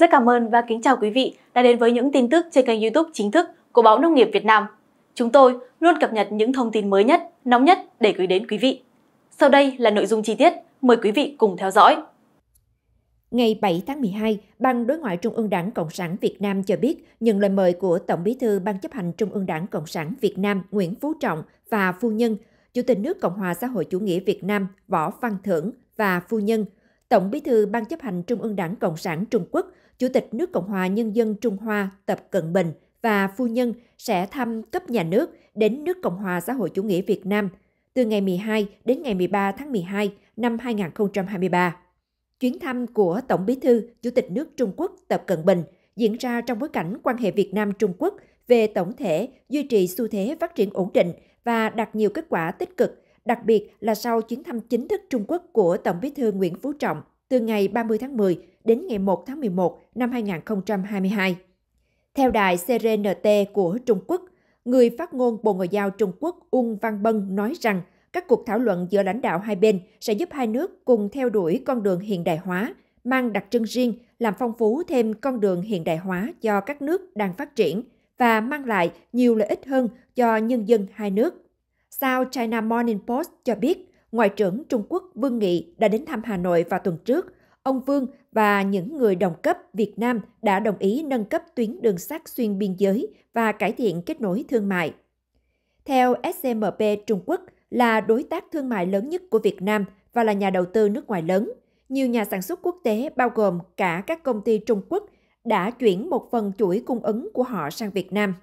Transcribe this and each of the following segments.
Rất cảm ơn và kính chào quý vị đã đến với những tin tức trên kênh youtube chính thức của Báo Nông nghiệp Việt Nam. Chúng tôi luôn cập nhật những thông tin mới nhất, nóng nhất để gửi đến quý vị. Sau đây là nội dung chi tiết, mời quý vị cùng theo dõi. Ngày 7 tháng 12, Ban Đối ngoại Trung ương Đảng Cộng sản Việt Nam cho biết nhận lời mời của Tổng bí thư Ban chấp hành Trung ương Đảng Cộng sản Việt Nam Nguyễn Phú Trọng và Phu Nhân, Chủ tịch nước Cộng hòa xã hội chủ nghĩa Việt Nam Võ Văn Thưởng và Phu Nhân, Tổng bí thư Ban chấp hành Trung ương Đảng Cộng sản Trung Quốc Chủ tịch nước Cộng hòa Nhân dân Trung Hoa Tập Cận Bình và phu nhân sẽ thăm cấp nhà nước đến nước Cộng hòa xã hội chủ nghĩa Việt Nam từ ngày 12 đến ngày 13 tháng 12 năm 2023. Chuyến thăm của Tổng Bí thư Chủ tịch nước Trung Quốc Tập Cận Bình diễn ra trong bối cảnh quan hệ Việt Nam Trung Quốc về tổng thể duy trì xu thế phát triển ổn định và đạt nhiều kết quả tích cực, đặc biệt là sau chuyến thăm chính thức Trung Quốc của Tổng Bí thư Nguyễn Phú Trọng từ ngày 30 tháng 10 đến ngày 1 tháng 11 năm 2022. Theo đài CRNT của Trung Quốc, người phát ngôn Bộ Ngoại giao Trung Quốc Ung Văn Bân nói rằng các cuộc thảo luận giữa lãnh đạo hai bên sẽ giúp hai nước cùng theo đuổi con đường hiện đại hóa, mang đặc trưng riêng, làm phong phú thêm con đường hiện đại hóa cho các nước đang phát triển và mang lại nhiều lợi ích hơn cho nhân dân hai nước. South China Morning Post cho biết, Ngoại trưởng Trung Quốc Vương Nghị đã đến thăm Hà Nội vào tuần trước. Ông Vương và những người đồng cấp Việt Nam đã đồng ý nâng cấp tuyến đường sắt xuyên biên giới và cải thiện kết nối thương mại. Theo SCMP, Trung Quốc là đối tác thương mại lớn nhất của Việt Nam và là nhà đầu tư nước ngoài lớn. Nhiều nhà sản xuất quốc tế, bao gồm cả các công ty Trung Quốc, đã chuyển một phần chuỗi cung ứng của họ sang Việt Nam.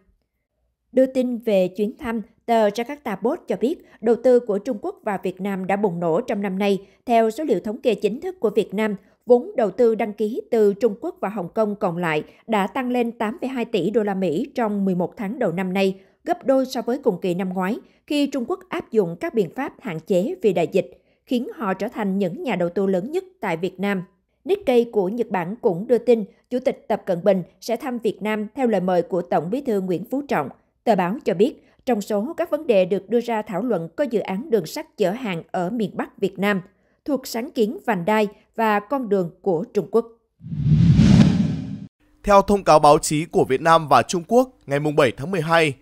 Đưa tin về chuyến thăm, Tờ Jakarta Post cho biết, đầu tư của Trung Quốc và Việt Nam đã bùng nổ trong năm nay. Theo số liệu thống kê chính thức của Việt Nam, vốn đầu tư đăng ký từ Trung Quốc và Hồng Kông còn lại đã tăng lên 8,2 tỷ đô la Mỹ trong 11 tháng đầu năm nay, gấp đôi so với cùng kỳ năm ngoái khi Trung Quốc áp dụng các biện pháp hạn chế vì đại dịch, khiến họ trở thành những nhà đầu tư lớn nhất tại Việt Nam. Nikkei của Nhật Bản cũng đưa tin Chủ tịch Tập Cận Bình sẽ thăm Việt Nam theo lời mời của Tổng bí thư Nguyễn Phú Trọng. Tờ báo cho biết, trong số các vấn đề được đưa ra thảo luận có dự án đường sắt chở hàng ở miền Bắc Việt Nam, thuộc sáng kiến vành đai và con đường của Trung Quốc. Theo thông cáo báo chí của Việt Nam và Trung Quốc ngày 7 tháng 12,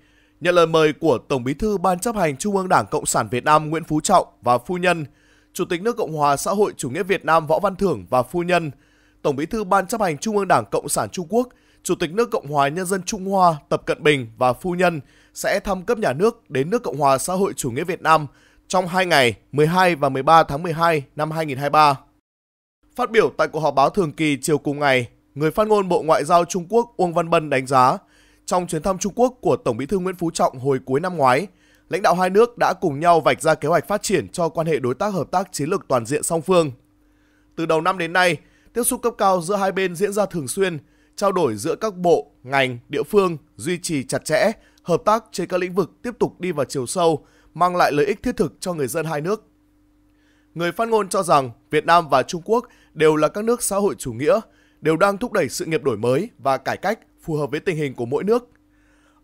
nhận lời mời của Tổng Bí thư Ban chấp hành Trung ương Đảng Cộng sản Việt Nam Nguyễn Phú Trọng và phu nhân, Chủ tịch nước Cộng hòa xã hội chủ nghĩa Việt Nam Võ Văn Thưởng và phu nhân, Tổng Bí thư Ban chấp hành Trung ương Đảng Cộng sản Trung Quốc, Chủ tịch nước Cộng hòa Nhân dân Trung Hoa Tập Cận Bình và phu nhân sẽ thăm cấp nhà nước đến nước Cộng hòa xã hội chủ nghĩa Việt Nam trong 2 ngày 12 và 13 tháng 12 năm 2023. Phát biểu tại cuộc họp báo thường kỳ chiều cùng ngày, người phát ngôn Bộ Ngoại giao Trung Quốc Uông Văn Bân đánh giá, trong chuyến thăm Trung Quốc của Tổng Bí thư Nguyễn Phú Trọng hồi cuối năm ngoái, lãnh đạo hai nước đã cùng nhau vạch ra kế hoạch phát triển cho quan hệ đối tác hợp tác chiến lược toàn diện song phương. Từ đầu năm đến nay, tiếp xúc cấp cao giữa hai bên diễn ra thường xuyên, trao đổi giữa các bộ, ngành, địa phương duy trì chặt chẽ, hợp tác trên các lĩnh vực tiếp tục đi vào chiều sâu, mang lại lợi ích thiết thực cho người dân hai nước. Người phát ngôn cho rằng Việt Nam và Trung Quốc đều là các nước xã hội chủ nghĩa, đều đang thúc đẩy sự nghiệp đổi mới và cải cách phù hợp với tình hình của mỗi nước.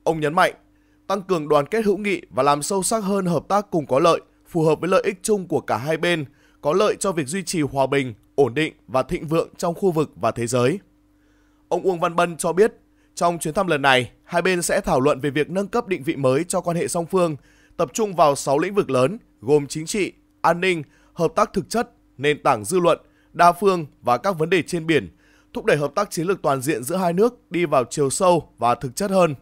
Ông nhấn mạnh, tăng cường đoàn kết hữu nghị và làm sâu sắc hơn hợp tác cùng có lợi, phù hợp với lợi ích chung của cả hai bên, có lợi cho việc duy trì hòa bình, ổn định và thịnh vượng trong khu vực và thế giới. Ông Uông Văn Bân cho biết, trong chuyến thăm lần này, hai bên sẽ thảo luận về việc nâng cấp định vị mới cho quan hệ song phương, tập trung vào 6 lĩnh vực lớn gồm chính trị, an ninh, hợp tác thực chất, nền tảng dư luận, đa phương và các vấn đề trên biển, thúc đẩy hợp tác chiến lược toàn diện giữa hai nước đi vào chiều sâu và thực chất hơn.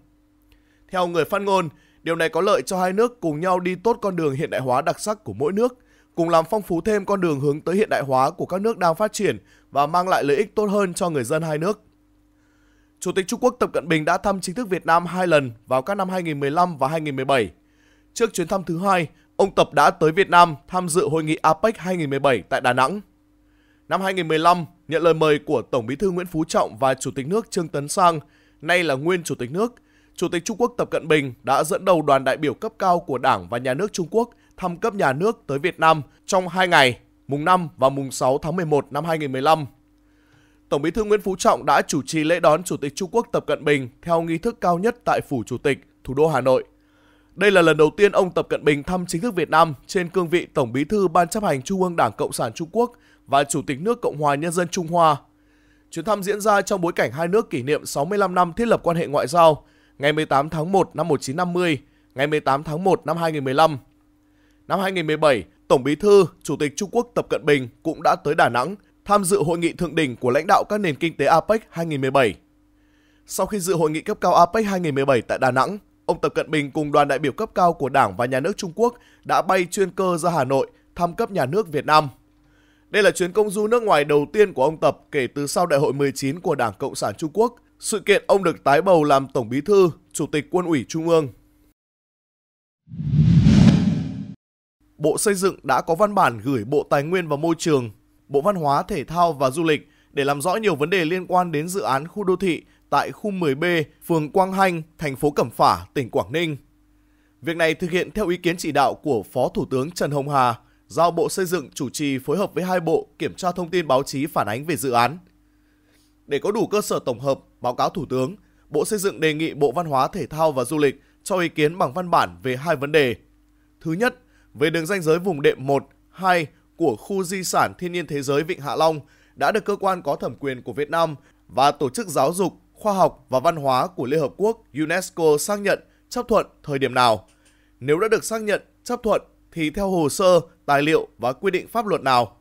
Theo người phát ngôn, điều này có lợi cho hai nước cùng nhau đi tốt con đường hiện đại hóa đặc sắc của mỗi nước, cùng làm phong phú thêm con đường hướng tới hiện đại hóa của các nước đang phát triển và mang lại lợi ích tốt hơn cho người dân hai nước. Chủ tịch Trung Quốc Tập Cận Bình đã thăm chính thức Việt Nam hai lần vào các năm 2015 và 2017. Trước chuyến thăm thứ hai, ông Tập đã tới Việt Nam tham dự hội nghị APEC 2017 tại Đà Nẵng. Năm 2015, nhận lời mời của Tổng Bí thư Nguyễn Phú Trọng và Chủ tịch nước Trương Tấn Sang, nay là nguyên Chủ tịch nước, Chủ tịch Trung Quốc Tập Cận Bình đã dẫn đầu đoàn đại biểu cấp cao của Đảng và Nhà nước Trung Quốc thăm cấp nhà nước tới Việt Nam trong 2 ngày, mùng 5 và mùng 6 tháng 11 năm 2015. Tổng Bí thư Nguyễn Phú Trọng đã chủ trì lễ đón Chủ tịch Trung Quốc Tập Cận Bình theo nghi thức cao nhất tại phủ Chủ tịch, thủ đô Hà Nội. Đây là lần đầu tiên ông Tập Cận Bình thăm chính thức Việt Nam trên cương vị Tổng Bí thư Ban chấp hành Trung ương Đảng Cộng sản Trung Quốc và Chủ tịch nước Cộng hòa Nhân dân Trung Hoa. Chuyến thăm diễn ra trong bối cảnh hai nước kỷ niệm 65 năm thiết lập quan hệ ngoại giao, ngày 18 tháng 1 năm 1950, ngày 18 tháng 1 năm 2015. Năm 2017, Tổng Bí thư, Chủ tịch Trung Quốc Tập Cận Bình cũng đã tới Đà Nẵng – tham dự hội nghị thượng đỉnh của lãnh đạo các nền kinh tế APEC 2017. Sau khi dự hội nghị cấp cao APEC 2017 tại Đà Nẵng, ông Tập Cận Bình cùng đoàn đại biểu cấp cao của Đảng và Nhà nước Trung Quốc đã bay chuyên cơ ra Hà Nội thăm cấp nhà nước Việt Nam. Đây là chuyến công du nước ngoài đầu tiên của ông Tập kể từ sau Đại hội 19 của Đảng Cộng sản Trung Quốc. Sự kiện ông được tái bầu làm Tổng Bí thư, Chủ tịch Quân ủy Trung ương. Bộ Xây dựng đã có văn bản gửi Bộ Tài nguyên và Môi trường Bộ Văn hóa, Thể thao và Du lịch để làm rõ nhiều vấn đề liên quan đến dự án khu đô thị tại khu 10B, phường Quang Hanh, thành phố Cẩm Phả, tỉnh Quảng Ninh. Việc này thực hiện theo ý kiến chỉ đạo của Phó Thủ tướng Trần Hồng Hà, giao Bộ Xây dựng chủ trì phối hợp với hai bộ kiểm tra thông tin báo chí phản ánh về dự án. Để có đủ cơ sở tổng hợp, báo cáo Thủ tướng, Bộ Xây dựng đề nghị Bộ Văn hóa, Thể thao và Du lịch cho ý kiến bằng văn bản về hai vấn đề. Thứ nhất, về đường ranh giới vùng đệm 1, 2 của khu di sản thiên nhiên thế giới Vịnh Hạ Long đã được cơ quan có thẩm quyền của Việt Nam và Tổ chức Giáo dục, Khoa học và Văn hóa của Liên Hợp Quốc UNESCO xác nhận chấp thuận thời điểm nào. Nếu đã được xác nhận chấp thuận thì theo hồ sơ, tài liệu và quy định pháp luật nào.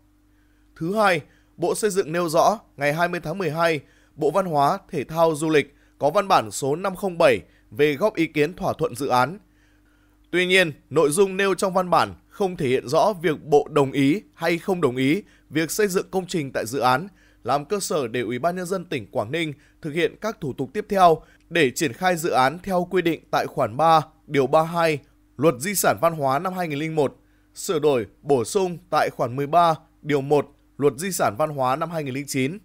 Thứ hai, Bộ Xây dựng nêu rõ ngày 20 tháng 12, Bộ Văn hóa, Thể thao, Du lịch có văn bản số 507 về góp ý kiến thỏa thuận dự án. Tuy nhiên, nội dung nêu trong văn bản không thể hiện rõ việc bộ đồng ý hay không đồng ý việc xây dựng công trình tại dự án, làm cơ sở để Ủy ban nhân dân tỉnh Quảng Ninh thực hiện các thủ tục tiếp theo để triển khai dự án theo quy định tại khoản 3, điều 32 Luật Di sản văn hóa năm 2001, sửa đổi, bổ sung tại khoản 13, điều 1 Luật Di sản văn hóa năm 2009.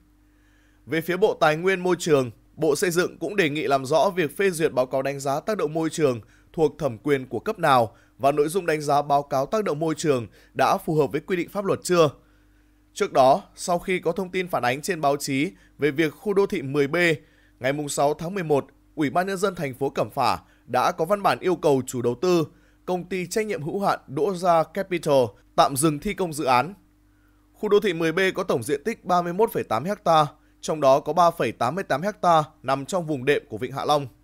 Về phía Bộ Tài nguyên Môi trường, Bộ Xây dựng cũng đề nghị làm rõ việc phê duyệt báo cáo đánh giá tác động môi trường thuộc thẩm quyền của cấp nào và nội dung đánh giá báo cáo tác động môi trường đã phù hợp với quy định pháp luật chưa. Trước đó, sau khi có thông tin phản ánh trên báo chí về việc khu đô thị 10B, ngày 6 tháng 11, Ủy ban nhân dân thành phố Cẩm Phả đã có văn bản yêu cầu chủ đầu tư, công ty trách nhiệm hữu hạn Đỗ Gia Capital tạm dừng thi công dự án. Khu đô thị 10B có tổng diện tích 31,8 ha, trong đó có 3,88 ha nằm trong vùng đệm của Vịnh Hạ Long.